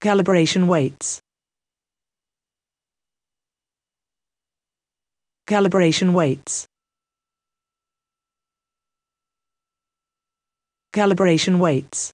Calibration weights. Calibration weights. Calibration weights.